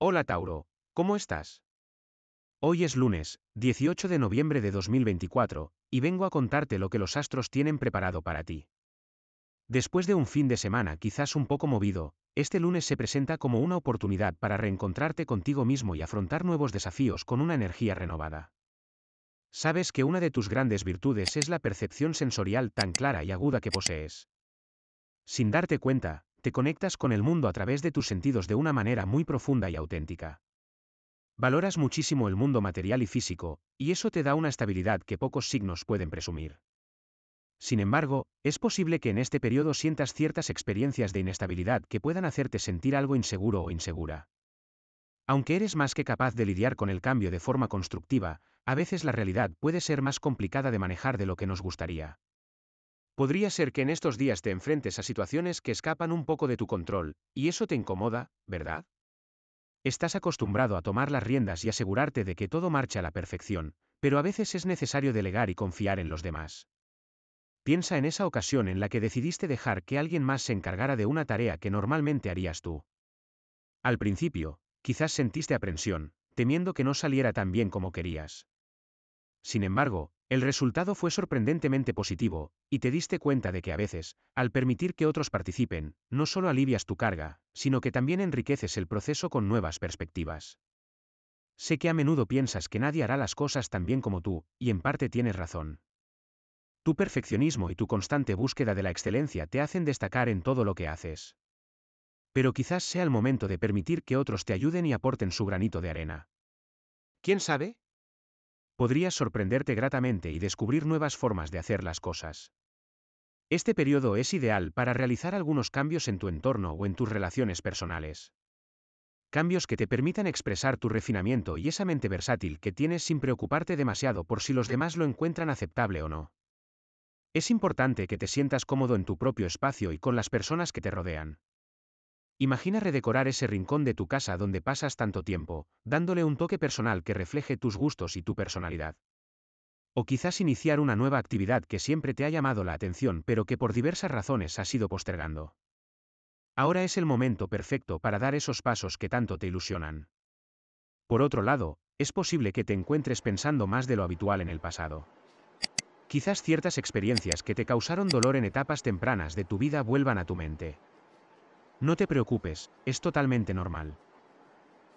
Hola Tauro, ¿cómo estás? Hoy es lunes, 18 de noviembre de 2024, y vengo a contarte lo que los astros tienen preparado para ti. Después de un fin de semana quizás un poco movido, este lunes se presenta como una oportunidad para reencontrarte contigo mismo y afrontar nuevos desafíos con una energía renovada. Sabes que una de tus grandes virtudes es la percepción sensorial tan clara y aguda que posees. Sin darte cuenta, te conectas con el mundo a través de tus sentidos de una manera muy profunda y auténtica. Valoras muchísimo el mundo material y físico, y eso te da una estabilidad que pocos signos pueden presumir. Sin embargo, es posible que en este periodo sientas ciertas experiencias de inestabilidad que puedan hacerte sentir algo inseguro o insegura. Aunque eres más que capaz de lidiar con el cambio de forma constructiva, a veces la realidad puede ser más complicada de manejar de lo que nos gustaría. Podría ser que en estos días te enfrentes a situaciones que escapan un poco de tu control, y eso te incomoda, ¿verdad? Estás acostumbrado a tomar las riendas y asegurarte de que todo marcha a la perfección, pero a veces es necesario delegar y confiar en los demás. Piensa en esa ocasión en la que decidiste dejar que alguien más se encargara de una tarea que normalmente harías tú. Al principio, quizás sentiste aprensión, temiendo que no saliera tan bien como querías. Sin embargo, el resultado fue sorprendentemente positivo, y te diste cuenta de que a veces, al permitir que otros participen, no solo alivias tu carga, sino que también enriqueces el proceso con nuevas perspectivas. Sé que a menudo piensas que nadie hará las cosas tan bien como tú, y en parte tienes razón. Tu perfeccionismo y tu constante búsqueda de la excelencia te hacen destacar en todo lo que haces. Pero quizás sea el momento de permitir que otros te ayuden y aporten su granito de arena. ¿Quién sabe? podrías sorprenderte gratamente y descubrir nuevas formas de hacer las cosas. Este periodo es ideal para realizar algunos cambios en tu entorno o en tus relaciones personales. Cambios que te permitan expresar tu refinamiento y esa mente versátil que tienes sin preocuparte demasiado por si los demás lo encuentran aceptable o no. Es importante que te sientas cómodo en tu propio espacio y con las personas que te rodean. Imagina redecorar ese rincón de tu casa donde pasas tanto tiempo, dándole un toque personal que refleje tus gustos y tu personalidad. O quizás iniciar una nueva actividad que siempre te ha llamado la atención pero que por diversas razones has ido postergando. Ahora es el momento perfecto para dar esos pasos que tanto te ilusionan. Por otro lado, es posible que te encuentres pensando más de lo habitual en el pasado. Quizás ciertas experiencias que te causaron dolor en etapas tempranas de tu vida vuelvan a tu mente. No te preocupes, es totalmente normal.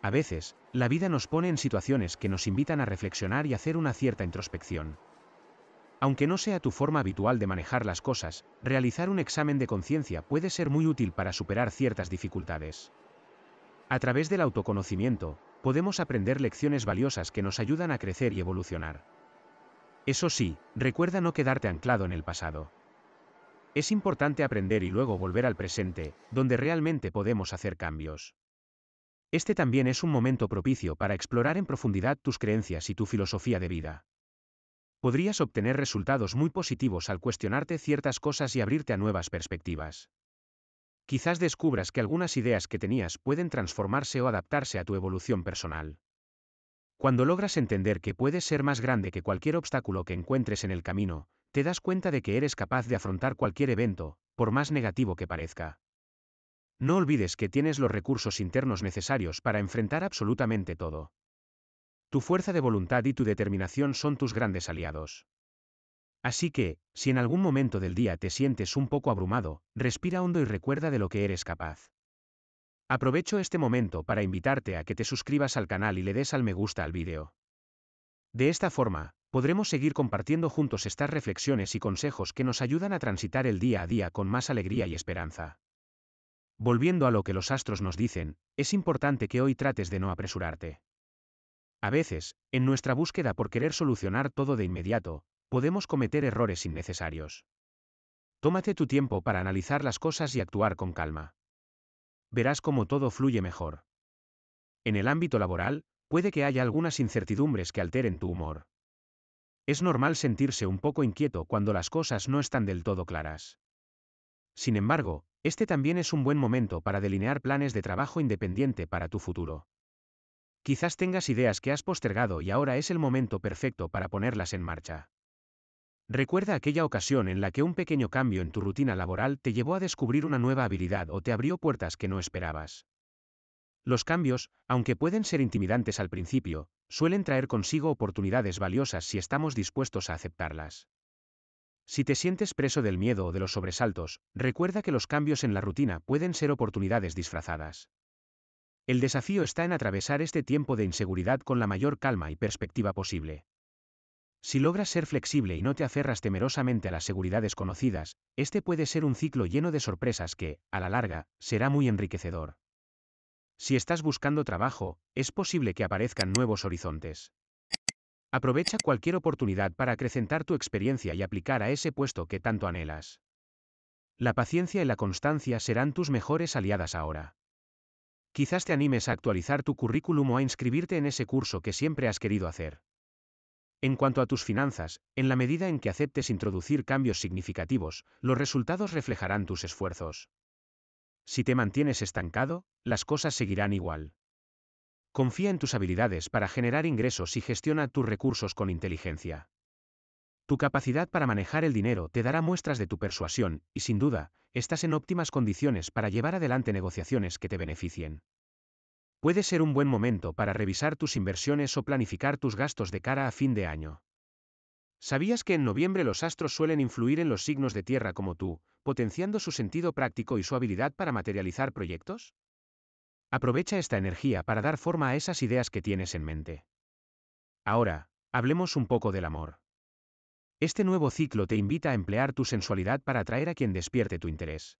A veces, la vida nos pone en situaciones que nos invitan a reflexionar y hacer una cierta introspección. Aunque no sea tu forma habitual de manejar las cosas, realizar un examen de conciencia puede ser muy útil para superar ciertas dificultades. A través del autoconocimiento, podemos aprender lecciones valiosas que nos ayudan a crecer y evolucionar. Eso sí, recuerda no quedarte anclado en el pasado. Es importante aprender y luego volver al presente, donde realmente podemos hacer cambios. Este también es un momento propicio para explorar en profundidad tus creencias y tu filosofía de vida. Podrías obtener resultados muy positivos al cuestionarte ciertas cosas y abrirte a nuevas perspectivas. Quizás descubras que algunas ideas que tenías pueden transformarse o adaptarse a tu evolución personal. Cuando logras entender que puedes ser más grande que cualquier obstáculo que encuentres en el camino, te das cuenta de que eres capaz de afrontar cualquier evento, por más negativo que parezca. No olvides que tienes los recursos internos necesarios para enfrentar absolutamente todo. Tu fuerza de voluntad y tu determinación son tus grandes aliados. Así que, si en algún momento del día te sientes un poco abrumado, respira hondo y recuerda de lo que eres capaz. Aprovecho este momento para invitarte a que te suscribas al canal y le des al me gusta al vídeo. De esta forma, podremos seguir compartiendo juntos estas reflexiones y consejos que nos ayudan a transitar el día a día con más alegría y esperanza. Volviendo a lo que los astros nos dicen, es importante que hoy trates de no apresurarte. A veces, en nuestra búsqueda por querer solucionar todo de inmediato, podemos cometer errores innecesarios. Tómate tu tiempo para analizar las cosas y actuar con calma. Verás cómo todo fluye mejor. En el ámbito laboral, puede que haya algunas incertidumbres que alteren tu humor. Es normal sentirse un poco inquieto cuando las cosas no están del todo claras. Sin embargo, este también es un buen momento para delinear planes de trabajo independiente para tu futuro. Quizás tengas ideas que has postergado y ahora es el momento perfecto para ponerlas en marcha. Recuerda aquella ocasión en la que un pequeño cambio en tu rutina laboral te llevó a descubrir una nueva habilidad o te abrió puertas que no esperabas. Los cambios, aunque pueden ser intimidantes al principio, suelen traer consigo oportunidades valiosas si estamos dispuestos a aceptarlas. Si te sientes preso del miedo o de los sobresaltos, recuerda que los cambios en la rutina pueden ser oportunidades disfrazadas. El desafío está en atravesar este tiempo de inseguridad con la mayor calma y perspectiva posible. Si logras ser flexible y no te aferras temerosamente a las seguridades conocidas, este puede ser un ciclo lleno de sorpresas que, a la larga, será muy enriquecedor. Si estás buscando trabajo, es posible que aparezcan nuevos horizontes. Aprovecha cualquier oportunidad para acrecentar tu experiencia y aplicar a ese puesto que tanto anhelas. La paciencia y la constancia serán tus mejores aliadas ahora. Quizás te animes a actualizar tu currículum o a inscribirte en ese curso que siempre has querido hacer. En cuanto a tus finanzas, en la medida en que aceptes introducir cambios significativos, los resultados reflejarán tus esfuerzos. Si te mantienes estancado, las cosas seguirán igual. Confía en tus habilidades para generar ingresos y gestiona tus recursos con inteligencia. Tu capacidad para manejar el dinero te dará muestras de tu persuasión, y sin duda, estás en óptimas condiciones para llevar adelante negociaciones que te beneficien. Puede ser un buen momento para revisar tus inversiones o planificar tus gastos de cara a fin de año. ¿Sabías que en noviembre los astros suelen influir en los signos de tierra como tú, potenciando su sentido práctico y su habilidad para materializar proyectos? Aprovecha esta energía para dar forma a esas ideas que tienes en mente. Ahora, hablemos un poco del amor. Este nuevo ciclo te invita a emplear tu sensualidad para atraer a quien despierte tu interés.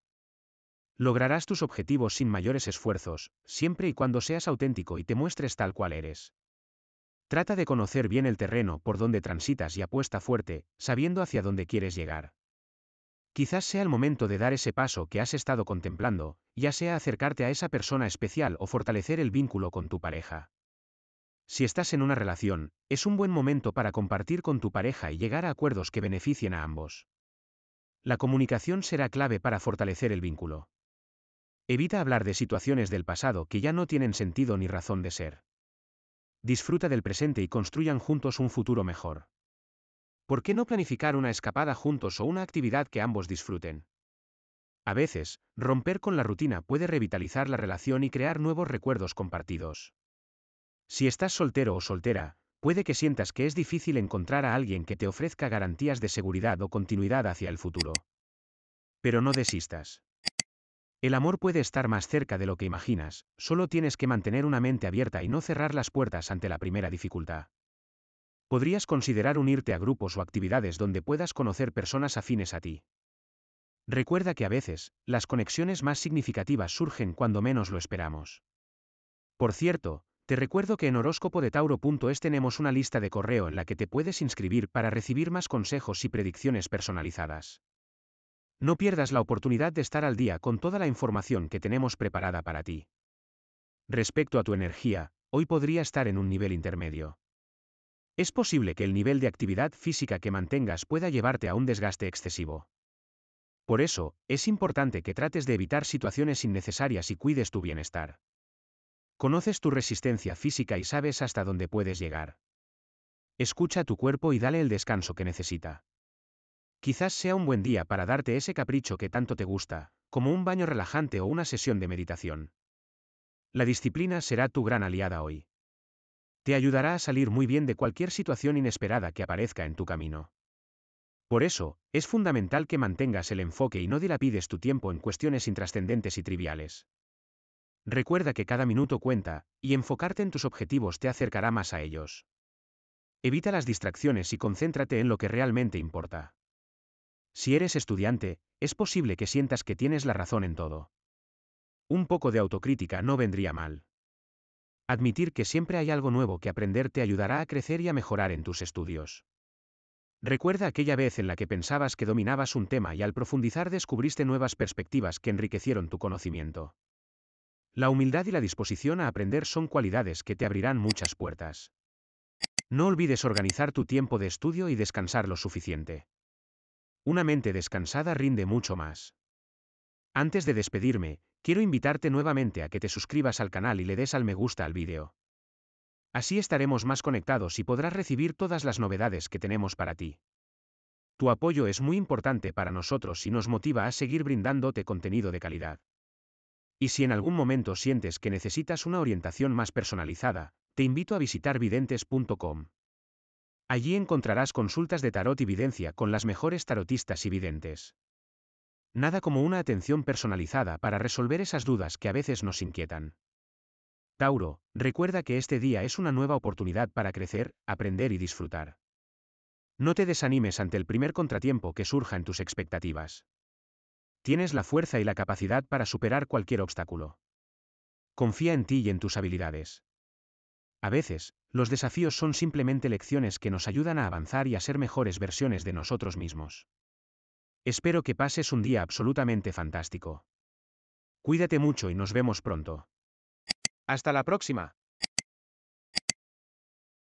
Lograrás tus objetivos sin mayores esfuerzos, siempre y cuando seas auténtico y te muestres tal cual eres. Trata de conocer bien el terreno por donde transitas y apuesta fuerte, sabiendo hacia dónde quieres llegar. Quizás sea el momento de dar ese paso que has estado contemplando, ya sea acercarte a esa persona especial o fortalecer el vínculo con tu pareja. Si estás en una relación, es un buen momento para compartir con tu pareja y llegar a acuerdos que beneficien a ambos. La comunicación será clave para fortalecer el vínculo. Evita hablar de situaciones del pasado que ya no tienen sentido ni razón de ser. Disfruta del presente y construyan juntos un futuro mejor. ¿por qué no planificar una escapada juntos o una actividad que ambos disfruten? A veces, romper con la rutina puede revitalizar la relación y crear nuevos recuerdos compartidos. Si estás soltero o soltera, puede que sientas que es difícil encontrar a alguien que te ofrezca garantías de seguridad o continuidad hacia el futuro. Pero no desistas. El amor puede estar más cerca de lo que imaginas, solo tienes que mantener una mente abierta y no cerrar las puertas ante la primera dificultad. Podrías considerar unirte a grupos o actividades donde puedas conocer personas afines a ti. Recuerda que a veces, las conexiones más significativas surgen cuando menos lo esperamos. Por cierto, te recuerdo que en horóscopo tenemos una lista de correo en la que te puedes inscribir para recibir más consejos y predicciones personalizadas. No pierdas la oportunidad de estar al día con toda la información que tenemos preparada para ti. Respecto a tu energía, hoy podría estar en un nivel intermedio. Es posible que el nivel de actividad física que mantengas pueda llevarte a un desgaste excesivo. Por eso, es importante que trates de evitar situaciones innecesarias y cuides tu bienestar. Conoces tu resistencia física y sabes hasta dónde puedes llegar. Escucha a tu cuerpo y dale el descanso que necesita. Quizás sea un buen día para darte ese capricho que tanto te gusta, como un baño relajante o una sesión de meditación. La disciplina será tu gran aliada hoy te ayudará a salir muy bien de cualquier situación inesperada que aparezca en tu camino. Por eso, es fundamental que mantengas el enfoque y no dilapides tu tiempo en cuestiones intrascendentes y triviales. Recuerda que cada minuto cuenta, y enfocarte en tus objetivos te acercará más a ellos. Evita las distracciones y concéntrate en lo que realmente importa. Si eres estudiante, es posible que sientas que tienes la razón en todo. Un poco de autocrítica no vendría mal. Admitir que siempre hay algo nuevo que aprender te ayudará a crecer y a mejorar en tus estudios. Recuerda aquella vez en la que pensabas que dominabas un tema y al profundizar descubriste nuevas perspectivas que enriquecieron tu conocimiento. La humildad y la disposición a aprender son cualidades que te abrirán muchas puertas. No olvides organizar tu tiempo de estudio y descansar lo suficiente. Una mente descansada rinde mucho más. Antes de despedirme, Quiero invitarte nuevamente a que te suscribas al canal y le des al me gusta al vídeo. Así estaremos más conectados y podrás recibir todas las novedades que tenemos para ti. Tu apoyo es muy importante para nosotros y nos motiva a seguir brindándote contenido de calidad. Y si en algún momento sientes que necesitas una orientación más personalizada, te invito a visitar videntes.com. Allí encontrarás consultas de tarot y videncia con las mejores tarotistas y videntes. Nada como una atención personalizada para resolver esas dudas que a veces nos inquietan. Tauro, recuerda que este día es una nueva oportunidad para crecer, aprender y disfrutar. No te desanimes ante el primer contratiempo que surja en tus expectativas. Tienes la fuerza y la capacidad para superar cualquier obstáculo. Confía en ti y en tus habilidades. A veces, los desafíos son simplemente lecciones que nos ayudan a avanzar y a ser mejores versiones de nosotros mismos. Espero que pases un día absolutamente fantástico. Cuídate mucho y nos vemos pronto. Hasta la próxima.